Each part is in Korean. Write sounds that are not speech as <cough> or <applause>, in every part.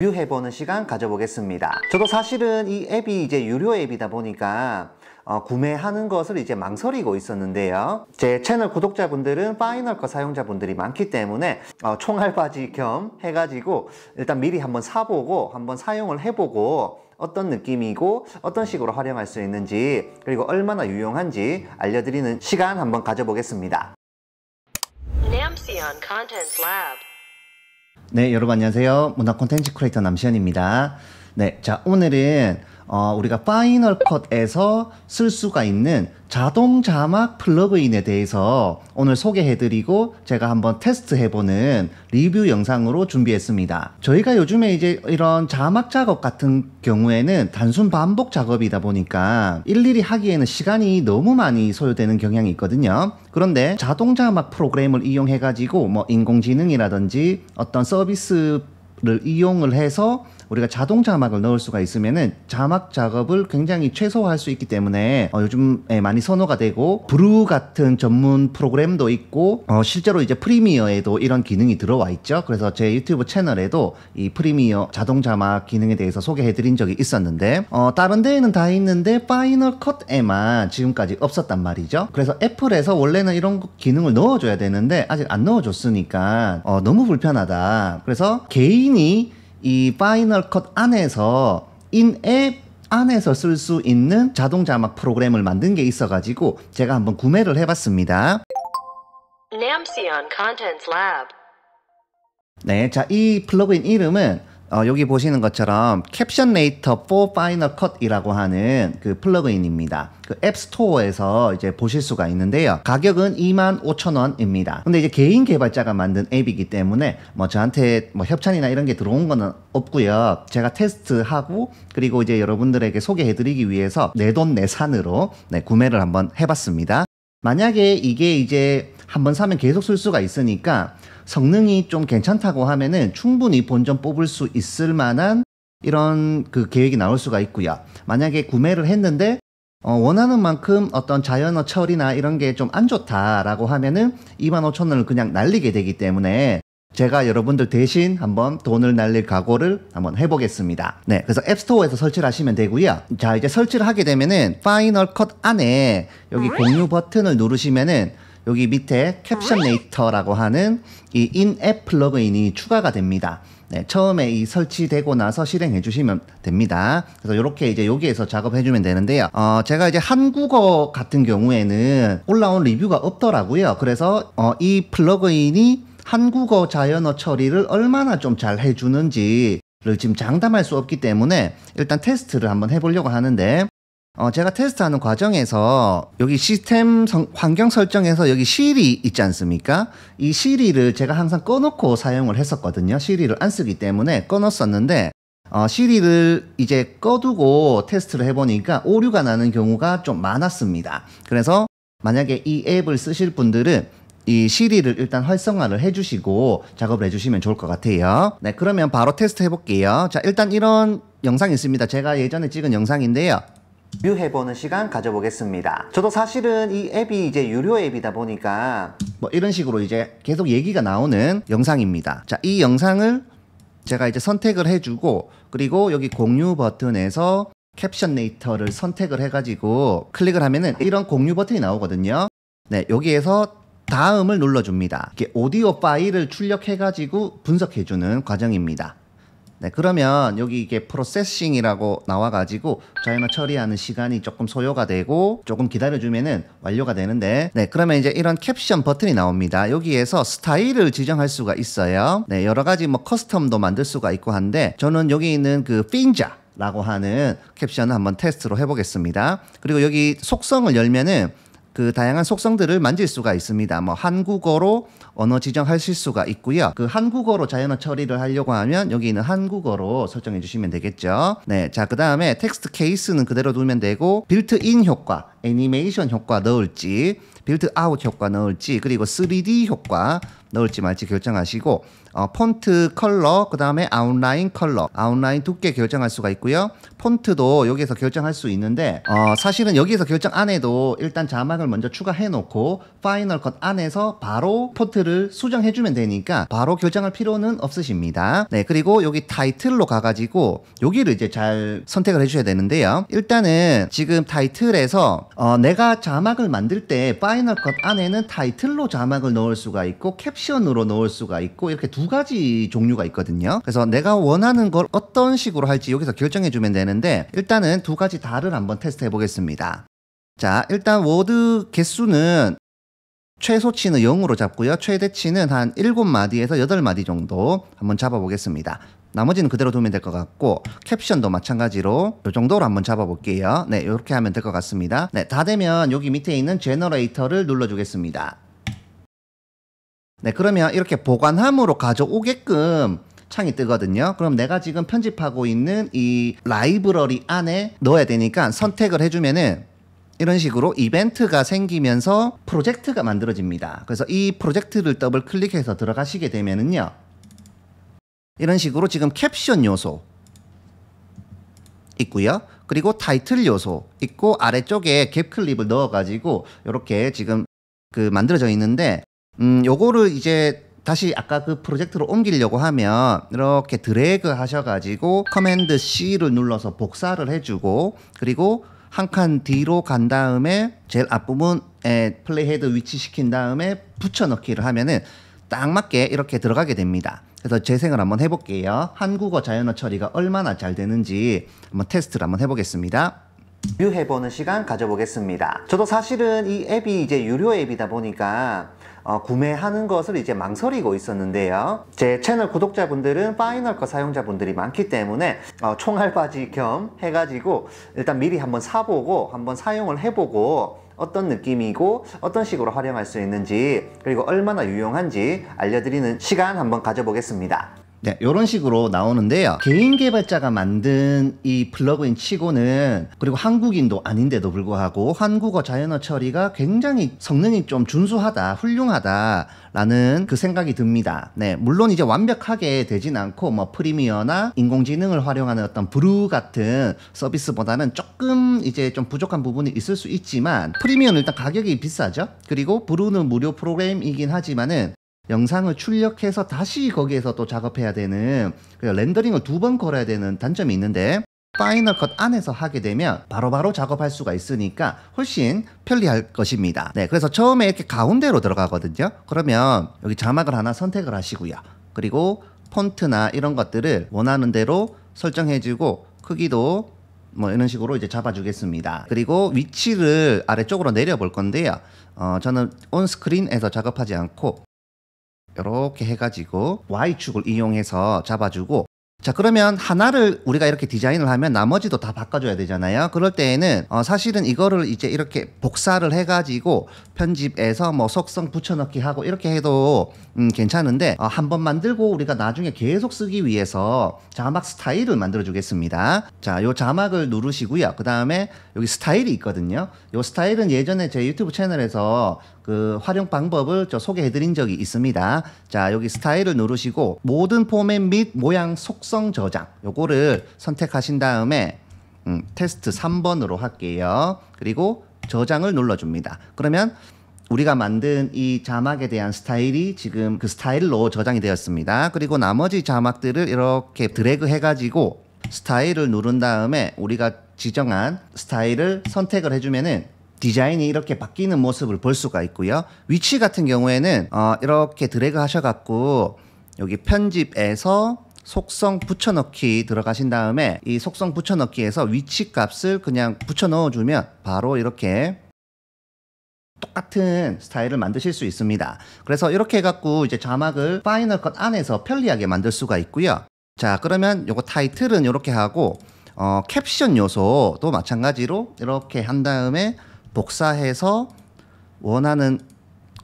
리뷰해보는 시간 가져보겠습니다. 저도 사실은 이 앱이 이제 유료 앱이다 보니까 어, 구매하는 것을 이제 망설이고 있었는데요. 제 채널 구독자분들은 파이널과 사용자분들이 많기 때문에 어, 총알바지 겸 해가지고 일단 미리 한번 사보고 한번 사용을 해보고 어떤 느낌이고 어떤 식으로 활용할 수 있는지 그리고 얼마나 유용한지 알려드리는 시간 한번 가져보겠습니다. 네, 여러분 안녕하세요. 문화 콘텐츠 크리에이터 남시현입니다. 네, 자 오늘은 어, 우리가 파이널 컷에서 쓸 수가 있는 자동 자막 플러그인에 대해서 오늘 소개해드리고 제가 한번 테스트해보는 리뷰 영상으로 준비했습니다. 저희가 요즘에 이제 이런 자막 작업 같은 경우에는 단순 반복 작업이다 보니까 일일이 하기에는 시간이 너무 많이 소요되는 경향이 있거든요. 그런데 자동 자막 프로그램을 이용해가지고 뭐 인공지능이라든지 어떤 서비스를 이용을 해서 우리가 자동 자막을 넣을 수가 있으면은 자막 작업을 굉장히 최소화할 수 있기 때문에 어, 요즘에 많이 선호가 되고 브루 같은 전문 프로그램도 있고 어, 실제로 이제 프리미어에도 이런 기능이 들어와 있죠. 그래서 제 유튜브 채널에도 이 프리미어 자동 자막 기능에 대해서 소개해드린 적이 있었는데 어, 다른 데에는 다 있는데 파이널 컷에만 지금까지 없었단 말이죠. 그래서 애플에서 원래는 이런 기능을 넣어줘야 되는데 아직 안 넣어줬으니까 어, 너무 불편하다. 그래서 개인이 이 파이널 컷 안에서 인앱 안에서 쓸 수 있는 자동 자막 프로그램을 만든 게 있어가지고 제가 한번 구매를 해봤습니다. 네, 자, 이 플러그인 이름은 어, 여기 보시는 것처럼 캡션 레이터 4 파이널 컷이라고 하는 그 플러그인입니다. 그 앱스토어에서 이제 보실 수가 있는데요. 가격은 25,000원입니다. 근데 이제 개인 개발자가 만든 앱이기 때문에 뭐 저한테 뭐 협찬이나 이런 게 들어온 거는 없고요. 제가 테스트하고 그리고 이제 여러분들에게 소개해드리기 위해서 내 돈 내산으로 네, 구매를 한번 해봤습니다. 만약에 이게 이제 한번 사면 계속 쓸 수가 있으니까 성능이 좀 괜찮다고 하면은 충분히 본전 뽑을 수 있을 만한 이런 그 계획이 나올 수가 있고요. 만약에 구매를 했는데 어, 원하는 만큼 어떤 자연어 처리나 이런 게 좀 안 좋다라고 하면은 25,000원을 그냥 날리게 되기 때문에 제가 여러분들 대신 한번 돈을 날릴 각오를 한번 해보겠습니다. 네, 그래서 앱스토어에서 설치를 하시면 되고요. 자, 이제 설치를 하게 되면은 파이널 컷 안에 여기 공유 버튼을 누르시면은 여기 밑에 캡션레이터라고 하는 이 인앱 플러그인이 추가가 됩니다. 네, 처음에 이 설치되고 나서 실행해 주시면 됩니다. 그래서 이렇게 이제 여기에서 작업해 주면 되는데요. 어, 제가 이제 한국어 같은 경우에는 올라온 리뷰가 없더라고요. 그래서 어, 이 플러그인이 한국어 자연어 처리를 얼마나 좀 잘 해주는지를 지금 장담할 수 없기 때문에 일단 테스트를 한번 해보려고 하는데 어, 제가 테스트하는 과정에서 여기 시스템 성, 환경 설정에서 여기 시리 있지 않습니까? 이 시리를 제가 항상 꺼놓고 사용을 했었거든요. 시리를 안 쓰기 때문에 꺼놨었는데 어, 시리를 이제 꺼두고 테스트를 해보니까 오류가 나는 경우가 좀 많았습니다. 그래서 만약에 이 앱을 쓰실 분들은 이 시리를 일단 활성화를 해주시고 작업을 해주시면 좋을 것 같아요. 네, 그러면 바로 테스트 해볼게요. 자, 일단 이런 영상이 있습니다. 제가 예전에 찍은 영상인데요. 뷰해보는 시간 가져보겠습니다. 저도 사실은 이 앱이 이제 유료 앱이다 보니까 뭐 이런 식으로 이제 계속 얘기가 나오는 영상입니다. 자, 이 영상을 제가 이제 선택을 해주고 그리고 여기 공유 버튼에서 캡션 네이터를 선택을 해가지고 클릭을 하면은 이런 공유 버튼이 나오거든요. 네, 여기에서 다음을 눌러줍니다. 이게 오디오 파일을 출력해가지고 분석해주는 과정입니다. 네, 그러면 여기 이게 프로세싱이라고 나와가지고 저희가 처리하는 시간이 조금 소요가 되고 조금 기다려주면은 완료가 되는데 네, 그러면 이제 이런 캡션 버튼이 나옵니다. 여기에서 스타일을 지정할 수가 있어요. 네, 여러 가지 뭐 커스텀도 만들 수가 있고 한데 저는 여기 있는 그 핀자 라고 하는 캡션을 한번 테스트로 해보겠습니다. 그리고 여기 속성을 열면은 그 다양한 속성들을 만질 수가 있습니다. 뭐 한국어로 언어 지정하실 수가 있고요. 그 한국어로 자연어 처리를 하려고 하면 여기 있는 한국어로 설정해 주시면 되겠죠. 네, 자 그다음에 텍스트 케이스는 그대로 두면 되고 빌트인 효과, 애니메이션 효과 넣을지 빌트아웃 효과 넣을지 그리고 3D 효과 넣을지 말지 결정하시고 어, 폰트 컬러 그 다음에 아웃라인 컬러 아웃라인 두께 결정할 수가 있고요 폰트도 여기에서 결정할 수 있는데 어, 사실은 여기에서 결정 안 해도 일단 자막을 먼저 추가해 놓고 파이널 컷 안에서 바로 폰트를 수정해 주면 되니까 바로 결정할 필요는 없으십니다 네 그리고 여기 타이틀로 가가지고 여기를 이제 잘 선택을 해주셔야 되는데요 일단은 지금 타이틀에서 어, 내가 자막을 만들 때 파이널 컷 안에는 타이틀로 자막을 넣을 수가 있고 캡 옵션으로 넣을 수가 있고 이렇게 두 가지 종류가 있거든요. 그래서 내가 원하는 걸 어떤 식으로 할지 여기서 결정해 주면 되는데 일단은 두 가지 다를 한번 테스트해 보겠습니다. 자, 일단 워드 개수는 최소치는 0으로 잡고요. 최대치는 한 7마디에서 8마디 정도 한번 잡아보겠습니다. 나머지는 그대로 두면 될 것 같고 캡션도 마찬가지로 이 정도로 한번 잡아볼게요. 네, 이렇게 하면 될 것 같습니다. 네, 다 되면 여기 밑에 있는 제너레이터를 눌러주겠습니다. 네, 그러면 이렇게 보관함으로 가져오게끔 창이 뜨거든요. 그럼 내가 지금 편집하고 있는 이 라이브러리 안에 넣어야 되니까 선택을 해주면은 이런 식으로 이벤트가 생기면서 프로젝트가 만들어집니다. 그래서 이 프로젝트를 더블 클릭해서 들어가시게 되면은요. 이런 식으로 지금 캡션 요소 있고요. 그리고 타이틀 요소 있고 아래쪽에 갭 클립을 넣어가지고 이렇게 지금 그 만들어져 있는데 음, 요거를 이제 다시 아까 그 프로젝트로 옮기려고 하면 이렇게 드래그 하셔가지고 커맨드 C를 눌러서 복사를 해주고 그리고 한 칸 뒤로 간 다음에 제일 앞부분에 플레이헤드 위치시킨 다음에 붙여넣기를 하면은 딱 맞게 이렇게 들어가게 됩니다. 그래서 재생을 한번 해볼게요. 한국어 자연어 처리가 얼마나 잘 되는지 한번 테스트를 한번 해보겠습니다. 비해보는 시간 가져보겠습니다. 저도 사실은 이 앱이 이제 유료 앱이다 보니까 어, 구매하는 것을 이제 망설이고 있었는데요. 제 채널 구독자분들은 파이널거 사용자분들이 많기 때문에 어, 총알바지 겸 해가지고 일단 미리 한번 사보고 한번 사용을 해보고 어떤 느낌이고 어떤 식으로 활용할 수 있는지 그리고 얼마나 유용한지 알려드리는 시간 한번 가져보겠습니다. 네, 이런 식으로 나오는데요. 개인 개발자가 만든 이 플러그인 치고는 그리고 한국인도 아닌데도 불구하고 한국어 자연어 처리가 굉장히 성능이 좀 준수하다, 훌륭하다라는 그 생각이 듭니다. 네, 물론 이제 완벽하게 되진 않고 뭐 프리미어나 인공지능을 활용하는 어떤 브루 같은 서비스보다는 조금 이제 좀 부족한 부분이 있을 수 있지만 프리미어는 일단 가격이 비싸죠. 그리고 브루는 무료 프로그램이긴 하지만은 영상을 출력해서 다시 거기에서 또 작업해야 되는 렌더링을 두 번 걸어야 되는 단점이 있는데 파이널 컷 안에서 하게 되면 바로바로 바로 작업할 수가 있으니까 훨씬 편리할 것입니다 네 그래서 처음에 이렇게 가운데로 들어가거든요 그러면 여기 자막을 하나 선택을 하시고요 그리고 폰트나 이런 것들을 원하는 대로 설정해주고 크기도 뭐 이런 식으로 이제 잡아주겠습니다 그리고 위치를 아래쪽으로 내려 볼 건데요 어, 저는 온스크린에서 작업하지 않고 이렇게 해가지고 Y축을 이용해서 잡아주고 자 그러면 하나를 우리가 이렇게 디자인을 하면 나머지도 다 바꿔줘야 되잖아요 그럴 때에는 어, 사실은 이거를 이제 이렇게 복사를 해가지고 편집해서 뭐 속성 붙여넣기 하고 이렇게 해도 음, 괜찮은데 어, 한번 만들고 우리가 나중에 계속 쓰기 위해서 자막 스타일을 만들어 주겠습니다. 자, 요 자막을 누르시고요. 그 다음에 여기 스타일이 있거든요. 요 스타일은 예전에 제 유튜브 채널에서 그 활용 방법을 저 소개해 드린 적이 있습니다. 자, 여기 스타일을 누르시고 모든 포맷 및 모양 속성 저장 요거를 선택하신 다음에 음, 테스트 3번으로 할게요. 그리고 저장을 눌러줍니다. 그러면 우리가 만든 이 자막에 대한 스타일이 지금 그 스타일로 저장이 되었습니다. 그리고 나머지 자막들을 이렇게 드래그 해가지고 스타일을 누른 다음에 우리가 지정한 스타일을 선택을 해주면은 디자인이 이렇게 바뀌는 모습을 볼 수가 있고요. 위치 같은 경우에는 어, 이렇게 드래그 하셔갖고 여기 편집에서 속성 붙여넣기 들어가신 다음에 이 속성 붙여넣기에서 위치 값을 그냥 붙여넣어주면 바로 이렇게 똑같은 스타일을 만드실 수 있습니다. 그래서 이렇게 해갖고 이제 자막을 파이널 컷 안에서 편리하게 만들 수가 있고요. 자 그러면 요거 타이틀은 이렇게 하고 어, 캡션 요소도 마찬가지로 이렇게 한 다음에 복사해서 원하는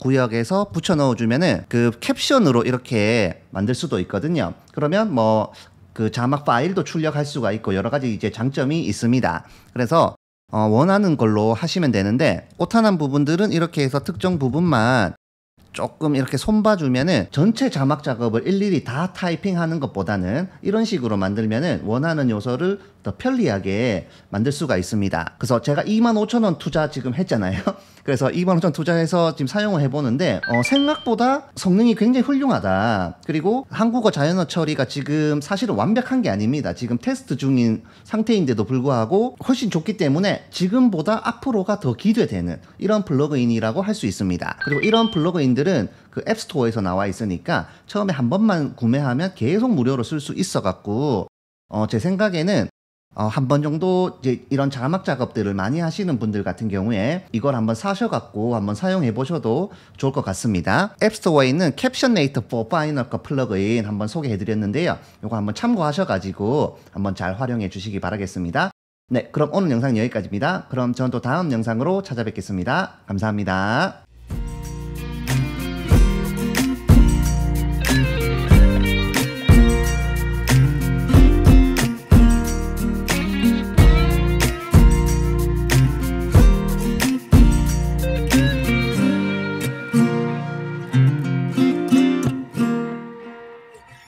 구역에서 붙여 넣어주면은 그 캡션으로 이렇게 만들 수도 있거든요. 그러면 뭐 그 자막 파일도 출력할 수가 있고 여러 가지 이제 장점이 있습니다. 그래서 어, 원하는 걸로 하시면 되는데 오타난 부분들은 이렇게 해서 특정 부분만 조금 이렇게 손봐주면은 전체 자막 작업을 일일이 다 타이핑하는 것보다는 이런 식으로 만들면은 원하는 요소를 더 편리하게 만들 수가 있습니다. 그래서 제가 25,000원 투자 지금 했잖아요. <laughs> 그래서 25,000원 투자해서 지금 사용을 해보는데 어, 생각보다 성능이 굉장히 훌륭하다. 그리고 한국어 자연어 처리가 지금 사실은 완벽한 게 아닙니다. 지금 테스트 중인 상태인데도 불구하고 훨씬 좋기 때문에 지금보다 앞으로가 더 기대되는 이런 플러그인이라고 할 수 있습니다. 그리고 이런 플러그인들은 그 앱스토어에서 나와 있으니까 처음에 한 번만 구매하면 계속 무료로 쓸 수 있어갖고 어, 제 생각에는 어, 한 번 정도 이제 이런 자막 작업들을 많이 하시는 분들 같은 경우에 이걸 한번 사셔갖고 한번 사용해 보셔도 좋을 것 같습니다. 앱스토어에 있는 캡션네이터 4 파이널 거 플러그인 한번 소개해 드렸는데요. 이거 한번 참고하셔가지고 한번 잘 활용해 주시기 바라겠습니다. 네, 그럼 오늘 영상 여기까지입니다. 그럼 전또 다음 영상으로 찾아뵙겠습니다. 감사합니다.